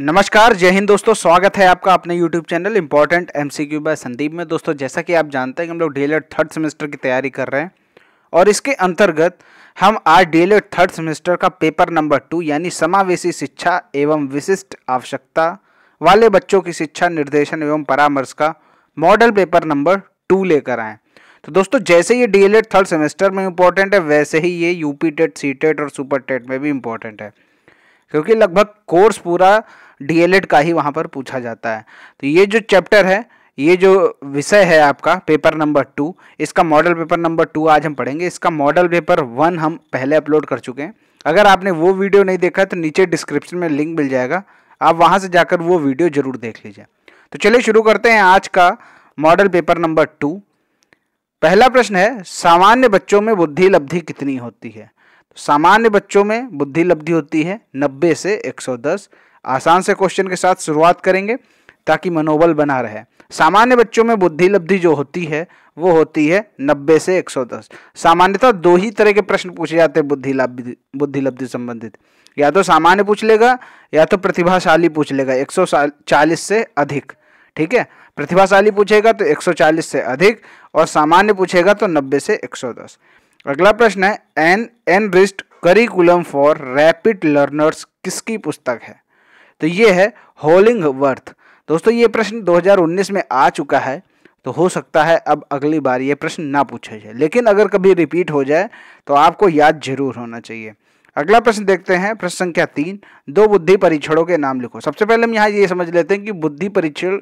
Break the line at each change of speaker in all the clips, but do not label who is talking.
नमस्कार जय हिंद दोस्तों स्वागत है आपका अपने YouTube channel important Q by Sandeep में दोस्तों जैसा कि आप जानते हैं कि हम लोग डी थर्ड सेमेस्टर की तैयारी कर रहे हैं और इसके अंतर्गत हम आज डी थर्ड सेमेस्टर का पेपर नंबर टू यानी समावेशी शिक्षा एवं विशिष्ट आवश्यकता वाले बच्चों की शिक्षा निर्देशन एवं परामर्श का मॉडल पेपर नंबर टू लेकर आएँ तो दोस्तों जैसे ये डी थर्ड सेमेस्टर में इम्पोर्टेंट है वैसे ही ये यूपी टेट सी टेट और सुपर टेट में भी इम्पोर्टेंट है क्योंकि लगभग कोर्स पूरा डीएलएड का ही वहाँ पर पूछा जाता है तो ये जो चैप्टर है ये जो विषय है आपका पेपर नंबर टू इसका मॉडल पेपर नंबर टू आज हम पढ़ेंगे इसका मॉडल पेपर वन हम पहले अपलोड कर चुके हैं अगर आपने वो वीडियो नहीं देखा तो नीचे डिस्क्रिप्शन में लिंक मिल जाएगा आप वहाँ से जाकर वो वीडियो ज़रूर देख लीजिए तो चलिए शुरू करते हैं आज का मॉडल पेपर नंबर टू पहला प्रश्न है सामान्य बच्चों में बुद्धि लब्धि कितनी होती है सामान्य बच्चों में बुद्धि लब्धि होती है 90 से 110 आसान से क्वेश्चन के साथ शुरुआत करेंगे ताकि मनोबल बना रहे सामान्य बच्चों में बुद्धि लब्धि जो होती है वो होती है 90 से 110 सामान्यतः दो ही तरह के प्रश्न पूछे जाते हैं बुद्धि लब्धि बुद्धि लब्धि संबंधित या तो सामान्य पूछ लेगा या तो प्रतिभाशाली पूछ लेगा चालीस से अधिक ठीक है प्रतिभाशाली पूछेगा तो 140 से अधिक और सामान्य पूछेगा तो 90 से 110 अगला प्रश्न है एन एन रिस्ट करिकुलम फॉर रैपिड लर्नर्स किसकी पुस्तक है तो ये है होलिंग वर्थ दोस्तों ये प्रश्न 2019 में आ चुका है तो हो सकता है अब अगली बार ये प्रश्न ना पूछा जाए लेकिन अगर कभी रिपीट हो जाए तो आपको याद जरूर होना चाहिए अगला प्रश्न देखते हैं प्रश्न संख्या तीन दो बुद्धि परीक्षणों के नाम लिखो सबसे पहले हम यहाँ ये समझ लेते हैं कि बुद्धि परीक्षण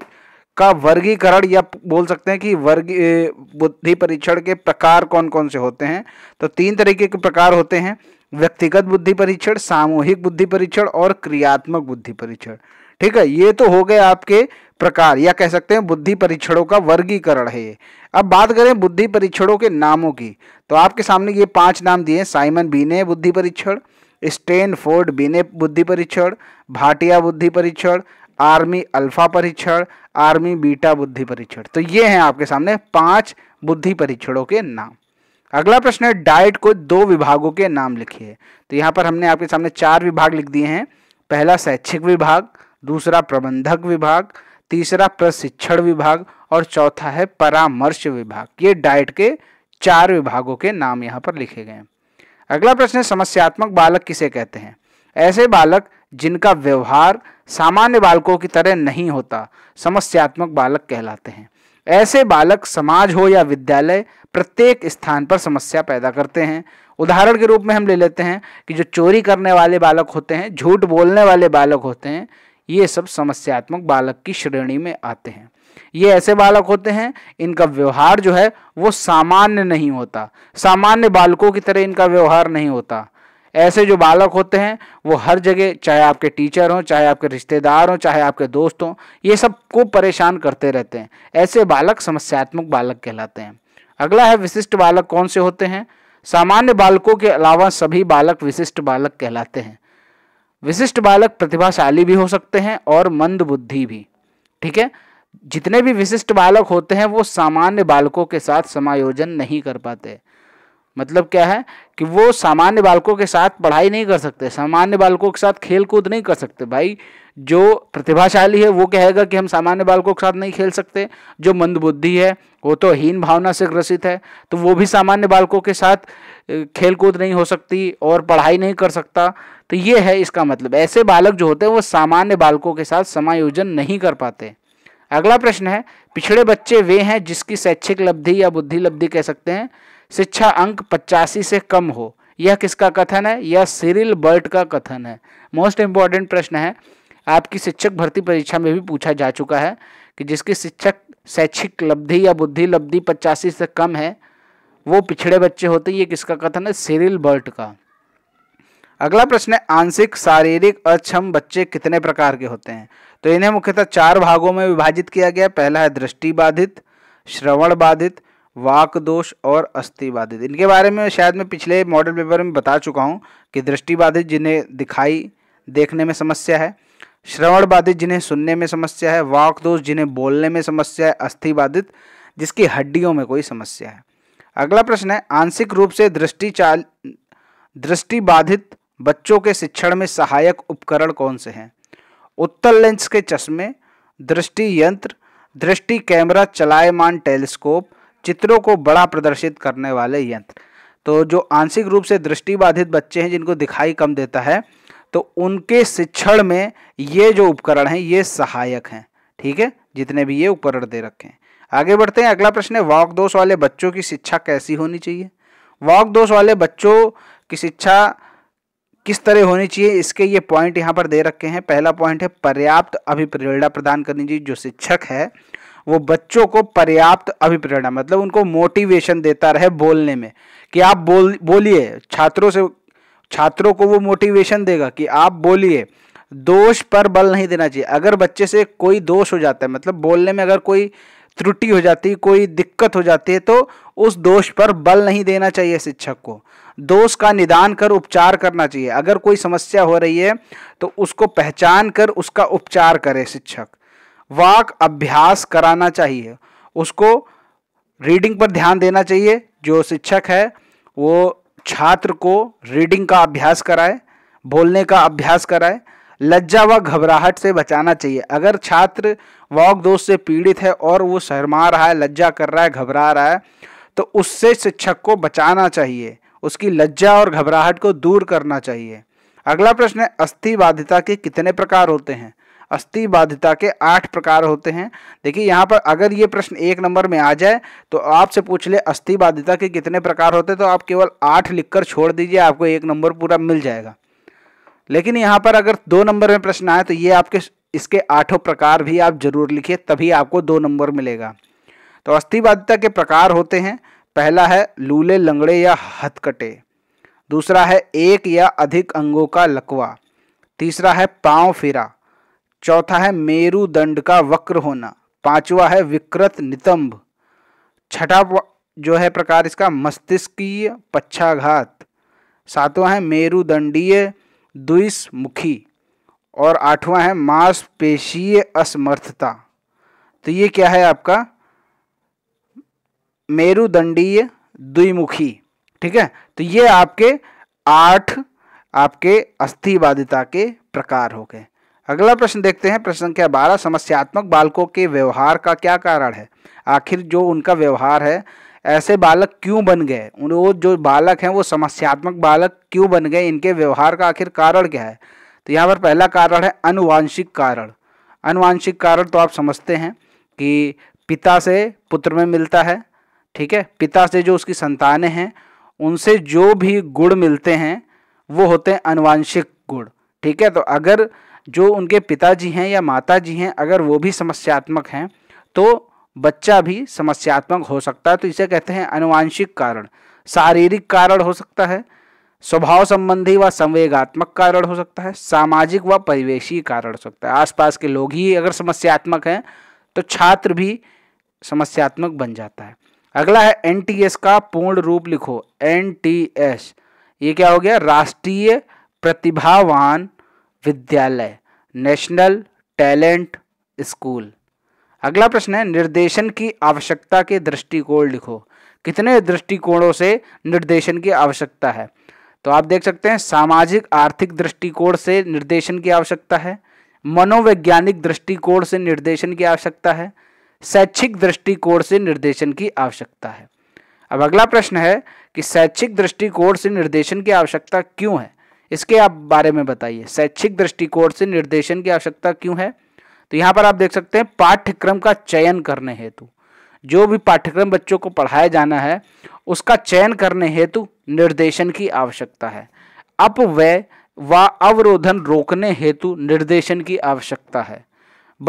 का वर्गीकरण या बोल सकते हैं कि वर्ग बुद्धि परीक्षण के प्रकार कौन कौन से होते हैं तो तीन तरीके के प्रकार होते हैं व्यक्तिगत बुद्धि परीक्षण सामूहिक बुद्धि परीक्षण और क्रियात्मक बुद्धि परीक्षण ठीक है ये तो हो गए आपके प्रकार या कह सकते हैं बुद्धि परीक्षणों का वर्गीकरण है ये अब बात करें बुद्धि परीक्षणों के नामों की तो आपके सामने ये पांच नाम दिए साइमन बीने बुद्धि परीक्षण स्टेनफोर्ड बीने बुद्धि परीक्षण भाटिया बुद्धि परीक्षण आर्मी अल्फा परीक्षण आर्मी बीटा बुद्धि परीक्षण तो ये हैं आपके सामने पांच बुद्धि परीक्षणों के नाम अगला प्रश्न है डाइट को दो विभागों के नाम लिखिए तो यहाँ पर हमने आपके सामने चार विभाग लिख दिए हैं पहला शैक्षिक विभाग दूसरा प्रबंधक विभाग तीसरा प्रशिक्षण विभाग और चौथा है परामर्श विभाग ये डाइट के चार विभागों के नाम यहाँ पर लिखे गए हैं अगला प्रश्न है समस्यात्मक बालक किसे कहते हैं ऐसे बालक जिनका व्यवहार सामान्य बालकों की तरह नहीं होता समस्यात्मक बालक कहलाते हैं ऐसे बालक समाज हो या विद्यालय प्रत्येक स्थान पर समस्या पैदा करते हैं उदाहरण के रूप में हम ले लेते हैं कि जो चोरी करने वाले बालक होते हैं झूठ बोलने वाले बालक होते हैं ये सब समस्यात्मक बालक की श्रेणी में आते हैं ये ऐसे बालक होते हैं इनका व्यवहार जो है वो सामान्य नहीं होता सामान्य बालकों की तरह इनका व्यवहार नहीं होता ऐसे जो बालक होते हैं वो हर जगह चाहे आपके टीचर हों चाहे आपके रिश्तेदार हों चाहे आपके दोस्त हों ये सब को परेशान करते रहते हैं ऐसे बालक समस्यात्मक बालक कहलाते हैं अगला है विशिष्ट बालक कौन से होते हैं सामान्य बालकों के अलावा सभी बालक विशिष्ट बालक कहलाते हैं विशिष्ट बालक प्रतिभाशाली भी हो सकते हैं और मंद बुद्धि भी ठीक है जितने भी विशिष्ट बालक होते हैं वो सामान्य बालकों के साथ समायोजन नहीं कर पाते मतलब क्या है कि वो सामान्य बालकों के साथ पढ़ाई नहीं कर सकते सामान्य बालकों के साथ खेल कूद नहीं कर सकते भाई जो प्रतिभाशाली है वो कहेगा कि हम सामान्य बालकों के साथ नहीं खेल सकते जो मंदबुद्धि है वो तो हीन भावना से ग्रसित है तो वो भी सामान्य बालकों के साथ खेल कूद नहीं हो सकती और पढ़ाई नहीं कर सकता तो ये है इसका मतलब ऐसे बालक जो होते हैं वो सामान्य बालकों के साथ समायोजन नहीं कर पाते अगला प्रश्न है पिछड़े बच्चे वे हैं जिसकी शैक्षिक लब्धि या बुद्धि लब्धि कह सकते हैं शिक्षा अंक पचासी से कम हो यह किसका कथन है यह सिरिल बर्ट का कथन है मोस्ट इम्पॉर्टेंट प्रश्न है आपकी शिक्षक भर्ती परीक्षा में भी पूछा जा चुका है कि जिसकी शिक्षक शैक्षिक लब्धि या बुद्धि लब्धि पचासी से कम है वो पिछड़े बच्चे होते ये किसका कथन है सिरिल बर्ट का अगला प्रश्न है आंशिक शारीरिक अक्षम बच्चे कितने प्रकार के होते हैं तो इन्हें मुख्यतः चार भागों में विभाजित किया गया पहला है दृष्टि बाधित श्रवण बाधित वाक दोष और अस्थिबाधित इनके बारे में शायद मैं पिछले मॉडल पेपर में बता चुका हूँ कि दृष्टिबाधित जिन्हें दिखाई देखने में समस्या है श्रवण बाधित जिन्हें सुनने में समस्या है वाक दोष जिन्हें बोलने में समस्या है अस्थि बाधित जिसकी हड्डियों में कोई समस्या है अगला प्रश्न है आंशिक रूप से दृष्टि चाल दृष्टि बाधित बच्चों के शिक्षण में सहायक उपकरण कौन से हैं उत्तल लेंस के चश्मे दृष्टि यंत्र दृष्टि कैमरा चलायमान टेलीस्कोप चित्रों को बड़ा प्रदर्शित करने वाले यंत्र तो जो आंशिक रूप से दृष्टिबाधित बच्चे हैं जिनको दिखाई कम देता है तो उनके शिक्षण में ये जो उपकरण हैं ये सहायक हैं ठीक है जितने भी ये उपकरण दे रखे हैं आगे बढ़ते हैं अगला प्रश्न है वाक दोष वाले बच्चों की शिक्षा कैसी होनी चाहिए वाक दोष वाले बच्चों की शिक्षा किस तरह होनी चाहिए इसके ये पॉइंट यहाँ पर दे रखे हैं पहला पॉइंट है पर्याप्त अभिप्रेरणा प्रदान करनी चाहिए जो शिक्षक है वो बच्चों को पर्याप्त अभिप्रेरणा मतलब उनको मोटिवेशन देता रहे बोलने में कि आप बोल बोलिए छात्रों से छात्रों को वो मोटिवेशन देगा कि आप बोलिए दोष पर बल नहीं देना चाहिए अगर बच्चे से कोई दोष हो जाता है मतलब बोलने में अगर कोई त्रुटि हो जाती कोई दिक्कत हो जाती है तो उस दोष पर बल नहीं देना चाहिए शिक्षक को दोष का निदान कर उपचार करना चाहिए अगर कोई समस्या हो रही है तो उसको पहचान कर उसका उपचार करे शिक्षक वाक अभ्यास कराना चाहिए उसको रीडिंग पर ध्यान देना चाहिए जो शिक्षक है वो छात्र को रीडिंग का अभ्यास कराए बोलने का अभ्यास कराए लज्जा व घबराहट से बचाना चाहिए अगर छात्र वॉक दोष से पीड़ित है और वो शर्मा रहा है लज्जा कर रहा है घबरा रहा है तो उससे शिक्षक को बचाना चाहिए उसकी लज्जा और घबराहट को दूर करना चाहिए अगला प्रश्न है अस्थि बाध्यता के कितने प्रकार होते हैं अस्थि बाध्यता के आठ प्रकार होते हैं देखिए यहाँ पर अगर ये प्रश्न एक नंबर में आ जाए तो आपसे पूछ ले अस्थि बाध्यता के कितने प्रकार होते हैं तो आप केवल आठ लिखकर छोड़ दीजिए आपको एक नंबर पूरा मिल जाएगा लेकिन यहाँ पर अगर दो नंबर में प्रश्न आए तो ये आपके इसके आठों प्रकार भी आप जरूर लिखिए तभी आपको दो नंबर मिलेगा तो अस्थिवादिता के प्रकार होते हैं पहला है लूले लंगड़े या हथकटे दूसरा है एक या अधिक अंगों का लकवा तीसरा है पांव फिरा चौथा है मेरुदंड का वक्र होना पांचवा है विकृत नितंब छठा जो है प्रकार इसका मस्तिष्कीय पक्षाघात सातवां है मेरुदंडीय द्विस्मुखी और आठवां है मांसपेशीय असमर्थता तो ये क्या है आपका मेरुदंडीय द्विमुखी ठीक है तो ये आपके आठ आपके अस्थिबाधिता के प्रकार हो गए अगला प्रश्न देखते हैं प्रश्न संख्या बारह समस्यात्मक बालकों के व्यवहार का क्या कारण है आखिर जो उनका व्यवहार है ऐसे बालक क्यों बन गए उन वो जो बालक हैं वो समस्यात्मक बालक क्यों बन गए इनके व्यवहार का आखिर कारण क्या है तो यहाँ पर पहला कारण है अनुवांशिक कारण अनुवांशिक कारण तो आप समझते हैं कि पिता से पुत्र में मिलता है ठीक है पिता से जो उसकी संतानें हैं उनसे जो भी गुण मिलते हैं वो होते हैं अनुवांशिक गुण ठीक है तो अगर जो उनके पिताजी हैं या माता जी हैं अगर वो भी समस्यात्मक हैं तो बच्चा भी समस्यात्मक हो सकता है तो इसे कहते हैं अनुवांशिक कारण शारीरिक कारण हो सकता है स्वभाव संबंधी व संवेगात्मक कारण हो सकता है सामाजिक व परिवेशी कारण हो सकता है आसपास के लोग ही अगर समस्यात्मक हैं तो छात्र भी समस्यात्मक बन जाता है अगला है एन का पूर्ण रूप लिखो एन ये क्या हो गया राष्ट्रीय प्रतिभावान विद्यालय नेशनल टैलेंट स्कूल अगला प्रश्न है निर्देशन की आवश्यकता के दृष्टिकोण लिखो कितने दृष्टिकोणों से निर्देशन की आवश्यकता है तो आप देख सकते हैं सामाजिक आर्थिक दृष्टिकोण से निर्देशन की आवश्यकता है मनोवैज्ञानिक दृष्टिकोण से निर्देशन की आवश्यकता है शैक्षिक दृष्टिकोण से निर्देशन की आवश्यकता है अब अगला प्रश्न है कि शैक्षिक दृष्टिकोण से निर्देशन की आवश्यकता क्यों है इसके आप बारे में बताइए शैक्षिक दृष्टिकोण से निर्देशन की आवश्यकता क्यों है तो यहाँ पर आप देख सकते हैं पाठ्यक्रम का चयन करने हेतु जो भी पाठ्यक्रम बच्चों को पढ़ाया जाना है उसका चयन करने हेतु निर्देशन की आवश्यकता है अपव्यय व अवरोधन रोकने हेतु निर्देशन की आवश्यकता है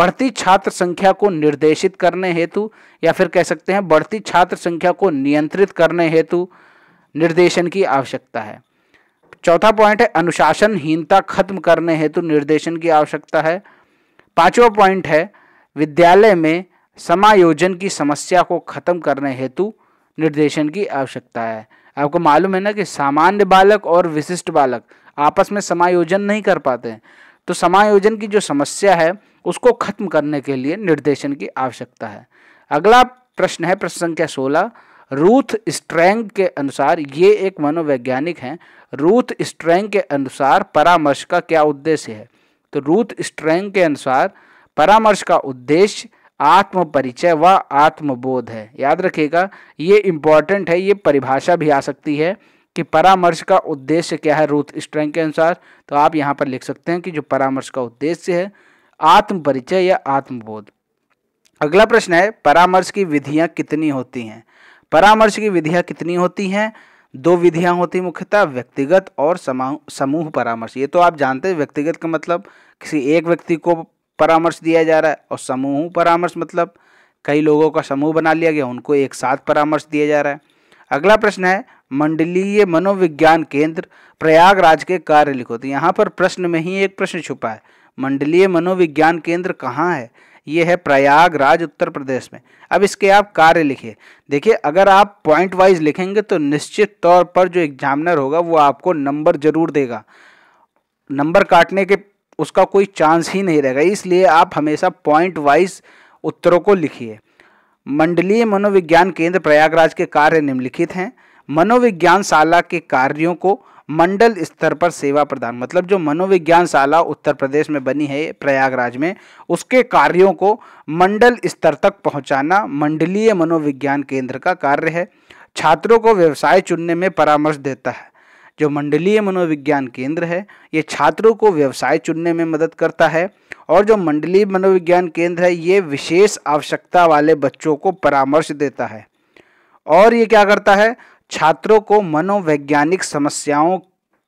बढ़ती छात्र संख्या को निर्देशित करने हेतु या फिर कह सकते हैं बढ़ती छात्र संख्या को नियंत्रित करने हेतु निर्देशन की आवश्यकता है चौथा पॉइंट है अनुशासनहीनता खत्म करने हेतु निर्देशन की आवश्यकता है पांचवा पॉइंट है विद्यालय में समायोजन की समस्या को खत्म करने हेतु निर्देशन की आवश्यकता है आपको मालूम है ना कि सामान्य बालक और विशिष्ट बालक आपस में समायोजन नहीं कर पाते हैं तो समायोजन की जो समस्या है उसको खत्म करने के लिए निर्देशन की आवश्यकता है अगला प्रश्न है प्रश्न संख्या सोलह रूथ स्ट्रैंग के अनुसार ये एक मनोवैज्ञानिक हैं रूथ स्ट्रैंग के अनुसार परामर्श का क्या उद्देश्य है तो रूथ स्ट्रेंग के अनुसार परामर्श का उद्देश्य आत्म परिचय व आत्मबोध है याद रखिएगा ये इम्पॉर्टेंट है ये परिभाषा भी आ सकती है कि परामर्श का उद्देश्य क्या है रूथ स्ट्रेंग के अनुसार तो आप यहाँ पर लिख सकते हैं कि जो परामर्श का उद्देश्य है आत्म परिचय या आत्मबोध अगला प्रश्न है परामर्श की विधियाँ कितनी होती हैं परामर्श की विधियाँ कितनी होती हैं दो विधियां होती मुख्यतः व्यक्तिगत और समूह परामर्श ये तो आप जानते हैं व्यक्तिगत का मतलब किसी एक व्यक्ति को परामर्श दिया जा रहा है और समूह परामर्श मतलब कई लोगों का समूह बना लिया गया उनको एक साथ परामर्श दिया जा रहा है अगला प्रश्न है मंडलीय मनोविज्ञान केंद्र प्रयागराज के कार्य लिखो तो यहाँ पर प्रश्न में ही एक प्रश्न छुपा है मंडलीय मनोविज्ञान केंद्र कहाँ है ये है प्रयागराज उत्तर प्रदेश में अब इसके आप कार्य लिखिए देखिए अगर आप पॉइंट वाइज लिखेंगे तो निश्चित तौर पर जो एग्जामिनर होगा वो आपको नंबर जरूर देगा नंबर काटने के उसका कोई चांस ही नहीं रहेगा इसलिए आप हमेशा पॉइंट वाइज उत्तरों को लिखिए मंडलीय मनोविज्ञान केंद्र प्रयागराज के कार्य निम्नलिखित हैं मनोविज्ञान शाला के कार्यों को मंडल स्तर पर सेवा प्रदान मतलब जो मनोविज्ञान शाला उत्तर प्रदेश में बनी है प्रयागराज में उसके कार्यों को मंडल स्तर तक पहुंचाना मंडलीय मनोविज्ञान केंद्र का कार्य है छात्रों को व्यवसाय चुनने में परामर्श देता है जो मंडलीय मनोविज्ञान केंद्र है ये छात्रों को व्यवसाय चुनने में मदद करता है और जो मंडलीय मनोविज्ञान केंद्र है ये विशेष आवश्यकता वाले बच्चों को परामर्श देता है और ये क्या करता है छात्रों को मनोवैज्ञानिक समस्याओं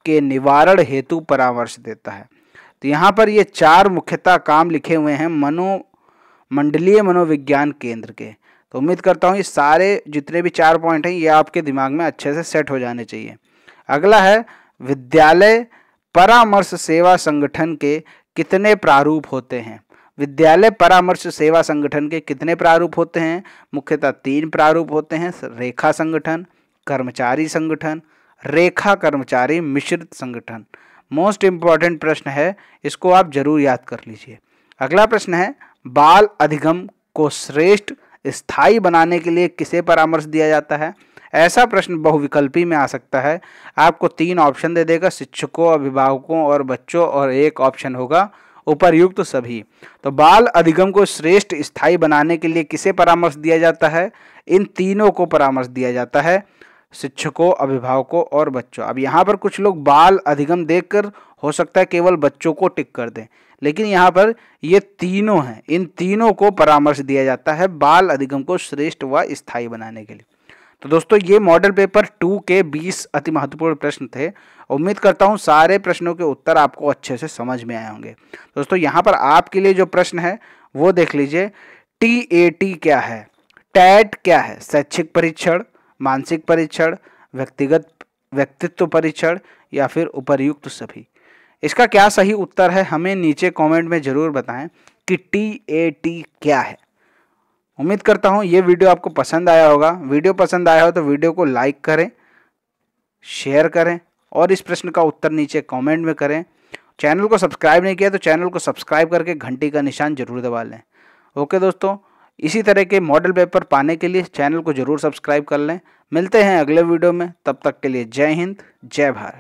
के निवारण हेतु परामर्श देता है तो यहाँ पर ये चार मुख्यतः काम लिखे हुए हैं मनो मंडलीय मनोविज्ञान केंद्र के तो उम्मीद करता हूँ ये सारे जितने भी चार पॉइंट हैं ये आपके दिमाग में अच्छे से सेट हो जाने चाहिए अगला है विद्यालय परामर्श सेवा संगठन के कितने प्रारूप होते हैं विद्यालय परामर्श सेवा संगठन के कितने प्रारूप होते हैं मुख्यतः तीन प्रारूप होते हैं रेखा संगठन कर्मचारी संगठन रेखा कर्मचारी मिश्रित संगठन मोस्ट इम्पॉर्टेंट प्रश्न है इसको आप जरूर याद कर लीजिए अगला प्रश्न है बाल अधिगम को श्रेष्ठ स्थाई बनाने के लिए किसे परामर्श दिया जाता है ऐसा प्रश्न बहुविकल्पी में आ सकता है आपको तीन ऑप्शन दे देगा शिक्षकों अभिभावकों और बच्चों और एक ऑप्शन होगा उपरयुक्त तो सभी तो बाल अधिगम को श्रेष्ठ स्थाई बनाने के लिए किसे परामर्श दिया जाता है इन तीनों को परामर्श दिया जाता है शिक्षकों अभिभावकों और बच्चों अब यहाँ पर कुछ लोग बाल अधिगम देखकर हो सकता है केवल बच्चों को टिक कर दें लेकिन यहाँ पर ये तीनों हैं इन तीनों को परामर्श दिया जाता है बाल अधिगम को श्रेष्ठ व स्थायी बनाने के लिए तो दोस्तों ये मॉडल पेपर टू के बीस अति महत्वपूर्ण प्रश्न थे उम्मीद करता हूँ सारे प्रश्नों के उत्तर आपको अच्छे से समझ में आए होंगे दोस्तों यहाँ पर आपके लिए जो प्रश्न है वो देख लीजिए टी ए टी क्या है टैट क्या है शैक्षिक परीक्षण मानसिक परीक्षण व्यक्तिगत व्यक्तित्व परीक्षण या फिर उपरयुक्त सभी इसका क्या सही उत्तर है हमें नीचे कमेंट में ज़रूर बताएं कि टी ए टी क्या है उम्मीद करता हूँ ये वीडियो आपको पसंद आया होगा वीडियो पसंद आया हो तो वीडियो को लाइक करें शेयर करें और इस प्रश्न का उत्तर नीचे कमेंट में करें चैनल को सब्सक्राइब नहीं किया तो चैनल को सब्सक्राइब करके घंटी का निशान जरूर दबा लें ओके दोस्तों इसी तरह के मॉडल पेपर पाने के लिए चैनल को जरूर सब्सक्राइब कर लें मिलते हैं अगले वीडियो में तब तक के लिए जय हिंद जय भारत